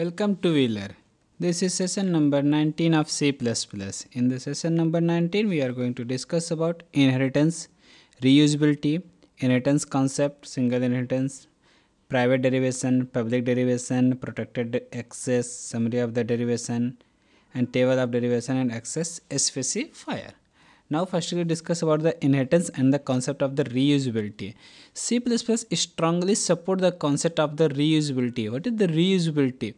Welcome to Wheeler. This is session number 19 of C++. In the session number 19, we are going to discuss about inheritance, reusability, inheritance concept, single inheritance, private derivation, public derivation, protected access, summary of the derivation, and table of derivation and access specifier. Now first we discuss about the inheritance and the concept of the reusability. C++ strongly support the concept of the reusability. What is the reusability?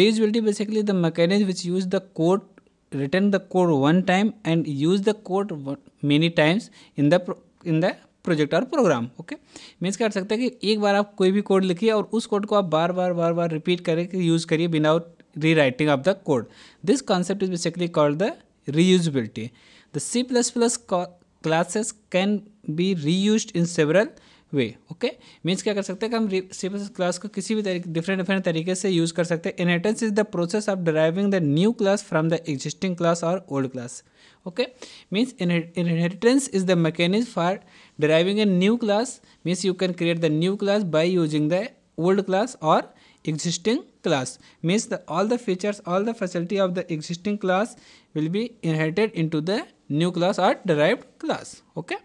Reusability basically the mechanism which use the code written the code one time and use the code many times in the in the project और program okay means कर सकते हैं कि एक बार आप कोई भी code लिखिए और उस कोड को आप बार बार बार बार रिपीट करें यूज़ करिए without rewriting of the code this concept is basically called the reusability The C++ classes can be reused in several way okay means क्या कर सकते हैं कि हम सी प्लस क्लास को किसी भी तरीके डिफरेंट डिफरेंट तरीके से यूज़ कर सकते हैं inheritance is the process of deriving the new class from the existing class और old class okay means inheritance is the mechanism for deriving a new class means you can create the new class by using the old class और class means the all the facility of the फैसिलिटी ऑफ द the class will be be into the new class or derived class okay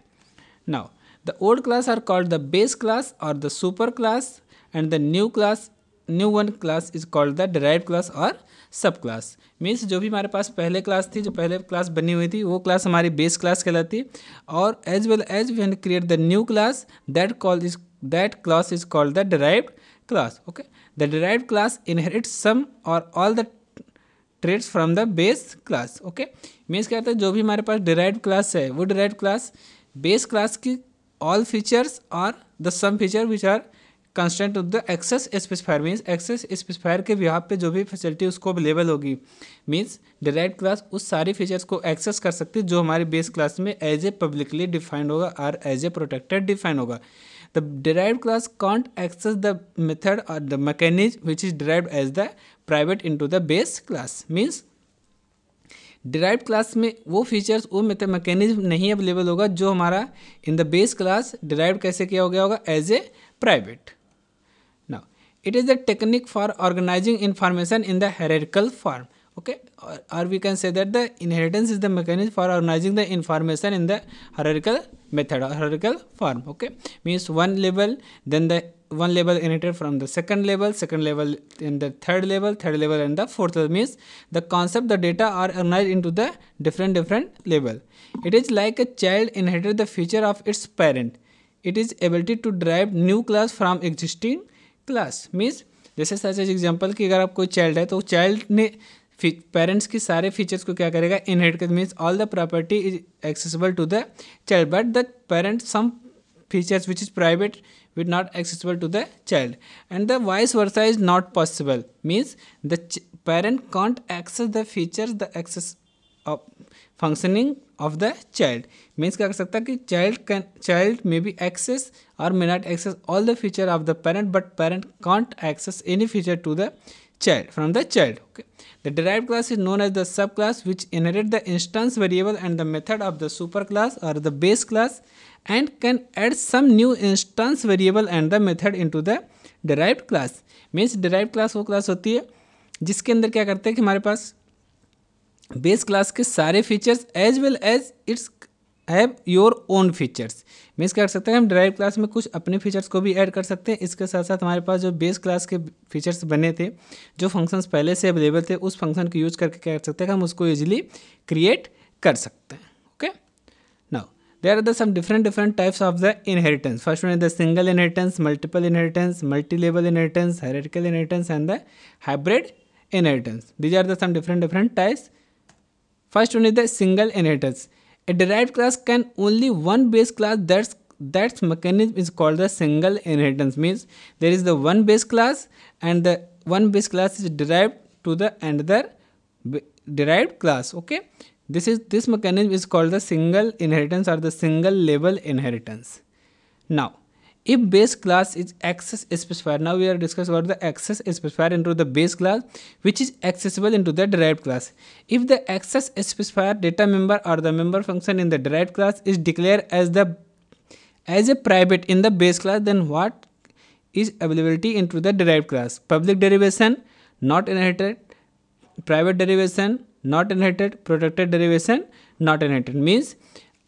now the old class are called the base class or the super class and the new class new one class is called the derive class और सब class means जो भी हमारे पास पहले class थी जो पहले class बनी हुई थी वो क्लास हमारी बेस क्लास कहलाती है और as well as one create the new class that call is that class is called the derived class okay the derived class inherit some और all the traits from the base class okay means क्या होता है जो भी हमारे पास derive class है वो derive class base class की ऑल फीचर्स और the some feature which are constant of the access specifier means access specifier के बिहाब पे जो भी फैसिलिटी उसको अवेलेबल होगी मीन्स डिराइव क्लास उस सारी फीचर्स को एक्सेस कर सकती है जो हमारी बेस क्लास में एज ए पब्लिकली डिफाइंड होगा और एज ए प्रोटेक्टेड डिफाइंड होगा The derived class can't access the method or the mechanism which is derived as the private into the base class means derive class में वो features वो mechanism नहीं available होगा जो हमारा in the base class derive कैसे किया हो गया होगा as a private now it is the technique for organising information in the hierarchical form okay or, or we can say that the inheritance is the mechanism for organizing the information in the hierarchical method or hierarchical form okay means one level then the one level inherited from the second level second level in the third level third level and the fourth level means the concept the data are organized into the different different level it is like a child inherited the feature of its parent it is ability to derive new class from existing class means जैसे such as example कि अगर आप कोई child है तो child ने parents की सारे फीचर्स को क्या करेगा इनहेरिट कर means all the property is accessible to the child but the parent some features which is private with not accessible to the child and the vice versa is not possible means the parent can't access the features the access functioning of the child means क्या कर सकता है कि child can child may be access और may not access all the feature of the parent but parent can't access any feature to the child from the child okay the derived class is known as the subclass which inherit the instance variable and the method of the superclass or the base class and can add some new instance variable and the method into the derived class means derived class wo class hoti hai jiske andar kya karte hai ki hamare paas base class ke sare features as well as its have your own features means क्या कर सकते हैं हम drive class में कुछ अपने features को भी ऐड कर सकते हैं इसके साथ साथ हमारे पास जो बेस क्लास के फीचर्स बने थे जो फंक्शंस पहले से अवेलेबल थे उस फंक्शन को यूज करके क्या कर सकते हैं हम उसको ईजिली क्रिएट कर सकते हैं okay now there are the some different different types of the inheritance first one is the single inheritance multiple inheritance multi level inheritance hierarchical inheritance and the hybrid inheritance these are the some different different types first one is the single inheritance A derived class can only one base class that's that mechanism is called the single inheritance means there is the one base class and the one base class is derived to the another derived class okay this is this mechanism is called the single inheritance or the single level inheritance now if base class is access specifier now we are discussing about the access specifier into the base class which is accessible into the derived class if the access specifier data member or the member function in the derived class is declared as the as a private in the base class then what is availability into the derived class public derivation not inherited private derivation not inherited protected derivation not inherited means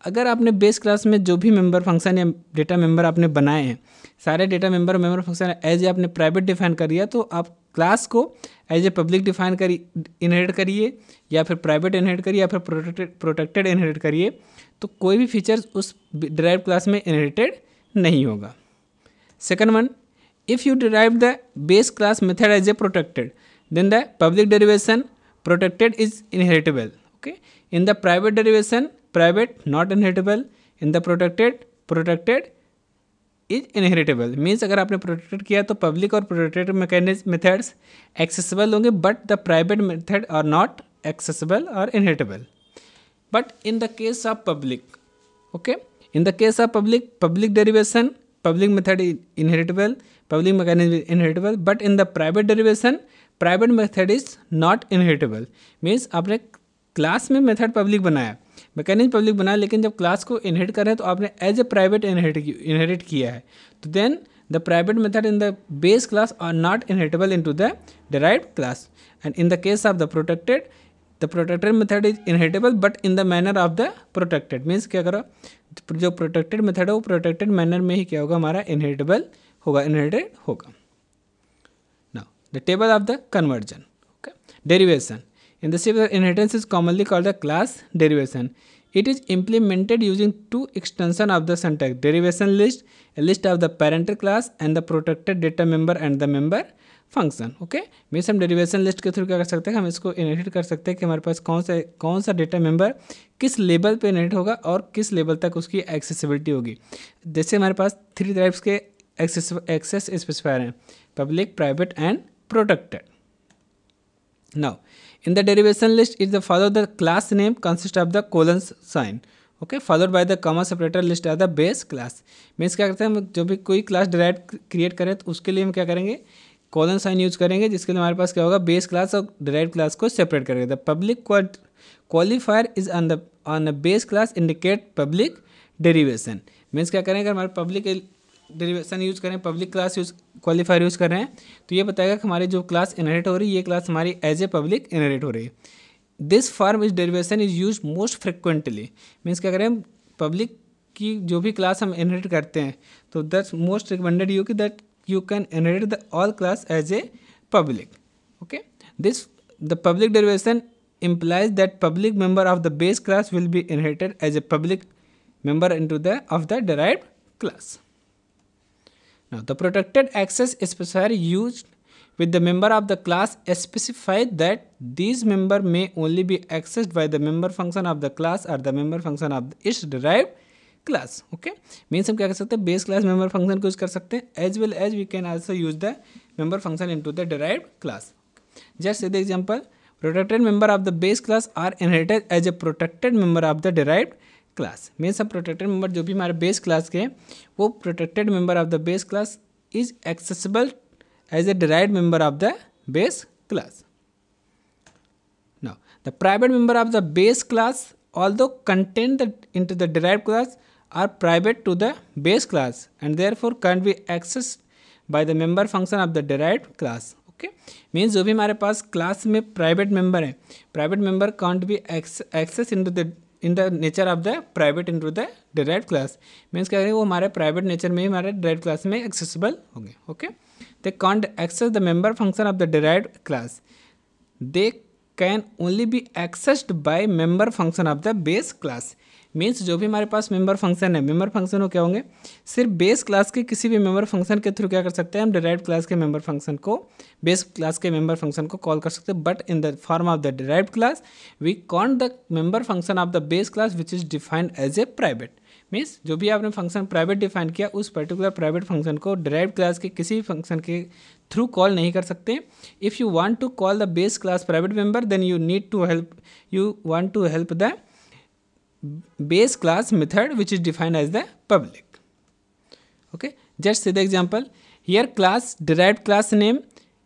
अगर आपने base class में जो भी member function या data member आपने बनाए हैं सारे data member member function as a आपने प्राइवेट डिफाइन कर दिया तो आप क्लास को एज ए पब्लिक डिफाइन करी इनहेरिट करिए या फिर प्राइवेट इनहेरिट करिए या फिर प्रोटेक्टेड प्रोटेक्टेड इनहेरिट करिए तो कोई भी फीचर्स उस डराइव क्लास में इनहेरिटेड नहीं होगा second one if you derive the base class method as a protected then the public derivation protected is inheritable okay in the private derivation private not inheritable in the protected protected is inheritable means अगर आपने protected किया तो public और protected मैकेज methods accessible होंगे but the private method are not accessible और inheritable but in the case of public okay in the case of public public derivation public method inheritable public मैकेज inheritable but in the private derivation private method is not inheritable means आपने class में method public बनाया मैकेनिज public बना लेकिन जब class को इनहेट करें तो आपने as a private inherit inherit किया है तो then the private method in the base class are not inheritable into the derive class and in the case of the protected the protected method is inheritable but in the manner of the protected means क्या करो जो protected method है वो protected manner में ही क्या होगा हमारा inheritable होगा इनहेरिटेड होगा ना the table of the conversion okay derivation In the civil inheritance is commonly called the class derivation. It is implemented using two extension of the syntax derivation list, a list of the parental class and the protected data member and the member function okay means हम derivation list के through क्या कर सकते हैं हम इसको inherit कर सकते हैं कि हमारे पास कौन सा कौन सा डेटा मेंबर किस लेवल पे इनहेरिट होगा और किस लेवल तक उसकी एक्सेसिबिलिटी होगी जैसे हमारे पास थ्री टाइप्स के एक्सेस एक्सेस स्पेसिफायर हैं public private and protected Now, in the derivation list, is the followed the class name consist of the colon sign. Okay followed by the comma separator list are the base class means क्या करते हैं हम जो भी कोई class derive create करें तो उसके लिए हम क्या करेंगे कॉलन साइन यूज करेंगे जिसके लिए हमारे पास क्या होगा बेस क्लास और डिराइव क्लास को सेपरेट करेंगे the public qualifier is on the on the base class indicate public derivation means क्या करेंगे हमारे पब्लिक डेरिवेशन यूज़ करें public class use qualifier use कर रहे हैं तो ये बताएगा कि हमारी जो क्लास इनहेरिट हो रही है ये क्लास हमारी एज ए पब्लिक इनहेरिट हो रही है this form is derivation is use most frequently means क्या करें पब्लिक की जो भी क्लास हम इनहेरिट करते हैं तो दैट्स मोस्ट रिकमेंडेड यू कि that you can inherit the all class as a public okay this the public derivation that public member of the base class will be inherited as a public member into the of the derived class Now the protected access specifier used with the member of the class specify that these member may only be accessed by the member function of the class or the member function of its derived class okay means we can use the base class member function को use कर as well as we can also use the member function into the derived class just say the example protected member of the base class are inherited as a protected member of the derived class class means a protected member जो भी हमारे base class के हैं वो protected member of the base class is accessible as a derived member of the base class now the private member of the base class although contained the, into the derived class are private to the base class and therefore can't be accessed by the member function of the derived class okay means जो भी हमारे पास class में private member है private member can't be access into the in the nature of the private into the derive class means क्या करेंगे वो हमारे प्राइवेट नेचर में ही हमारे डेराइव क्लास में एक्सेसिबल होंगे okay they can't access the member function of the derive class they can only be accessed by member function of the base class means जो भी हमारे पास मेम्बर फंक्शन है मेम्बर फंक्शन हो क्या होंगे सिर्फ बेस क्लास के किसी भी मेम्बर फंक्शन के थ्रू क्या कर सकते हैं हम डिराइव क्लास के मेम्बर फंक्शन को बेस क्लास के मेम्बर फंक्शन को कॉल कर सकते हैं but in the form of the derive class we can't the member function of the base class which is defined as a private means जो भी आपने function private define किया उस पर्टिकुलर प्राइवेट फंक्शन को derive class के किसी भी function के थ्रू कॉल नहीं कर सकते if you want to call the base class private member then you need to help you want to help the base class method which is defined as the public. Okay, just see the example. Here class derived class name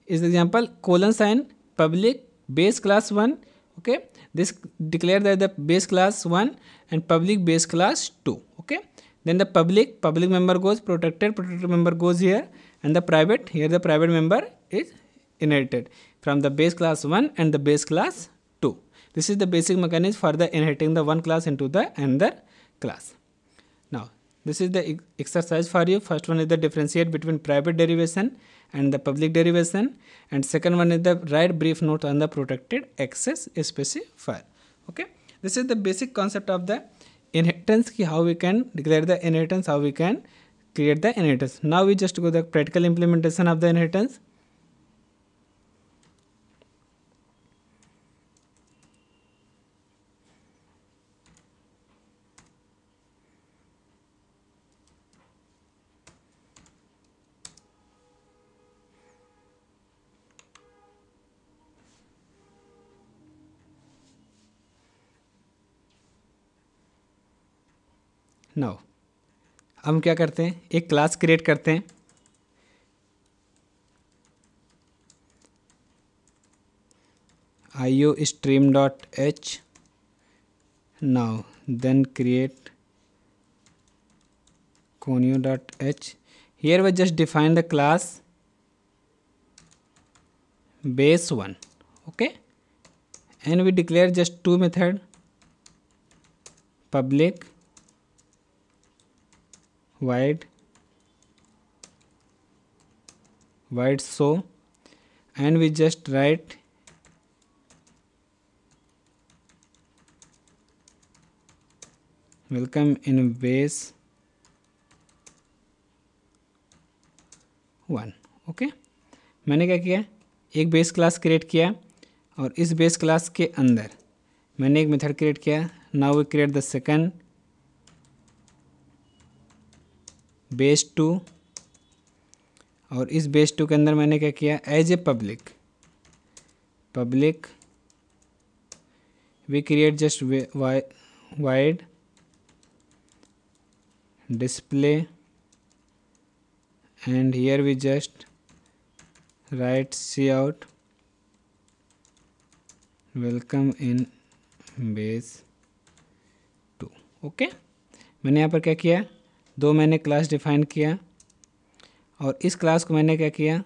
is example colon sign public base class 1. Okay, this declare that the base class 1 and public base class 2. Okay, then the public public member goes protected protected member goes here and the private here the private member is inherited from the base class 1 and the base class this is the basic mechanism for the inheriting the one class into the another class. Now, this is the exercise for you. First one is the differentiate between private derivation and the public derivation and second one is the write brief note on the protected access specifier. Okay. This is the basic concept of the inheritance, how we can declare the inheritance, how we can create the inheritance. Now we just go the practical implementation of the inheritance. Now हम क्या करते हैं एक class create करते हैं IO stream dot H now then create conio dot H here we just define the class base one okay and we declare just two method public wide wide so and we just write welcome in base 1 okay okay? मैंने क्या किया एक base class create किया और इस base class के अंदर मैंने एक मेथड क्रिएट किया now we create the second base two और इस बेस टू के अंदर मैंने क्या किया as a public public we create just void display and here we just write C out welcome in base two okay मैंने यहाँ पर क्या किया दो मैंने क्लास डिफाइन किया और इस क्लास को मैंने क्या किया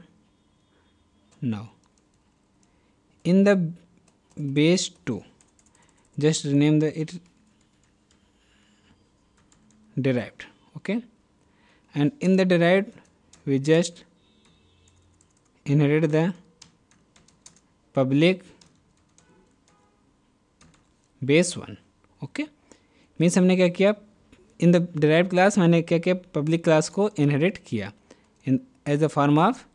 now in the base two just rename the it derived okay and in the derived we just inherit the public base one okay means हमने क्या किया इन द डराइव क्लास मैंने क्या किया पब्लिक क्लास को इनहेरिट किया in as a form of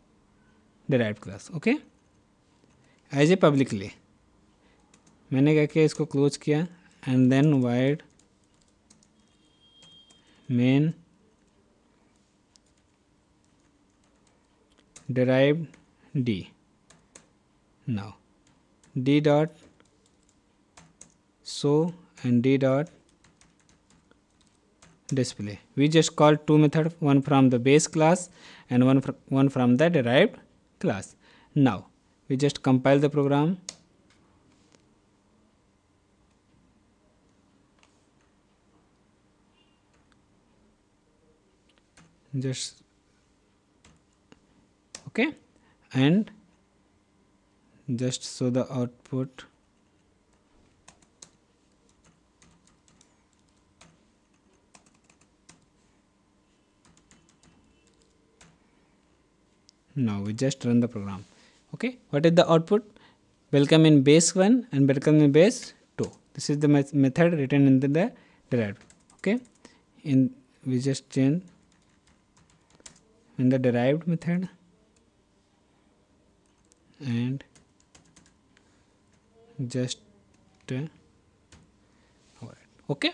derive class okay as a publicly मैंने क्या किया इसको क्लोज किया and then void main derive D now D dot show and D dot display. We just called two methods: one from the base class and one, fr one from the derived class. Now we just compile the program. just okay and just so the output now we just run the program okay what is the output welcome in base 1 and welcome in base 2 this is the method written in the, the derived okay in we just change in the derived method and just uh, okay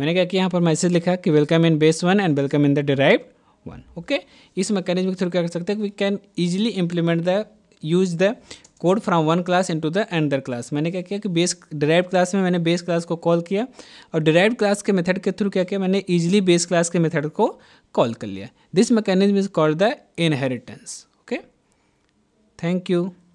मैंने क्या किया यहाँ पर message लिखा कि welcome in base one and welcome in the derived one okay इस mechanism के through क्या कर सकते हैं we can easily implement the use the code from one class into the other class मैंने क्या किया कि बेस डिराइव क्लास में मैंने बेस क्लास को कॉल किया और डिराइव क्लास के मेथड के थ्रू क्या किया मैंने ईजिली बेस क्लास के मेथड को कॉल कर लिया this mechanism is called the inheritance okay thank you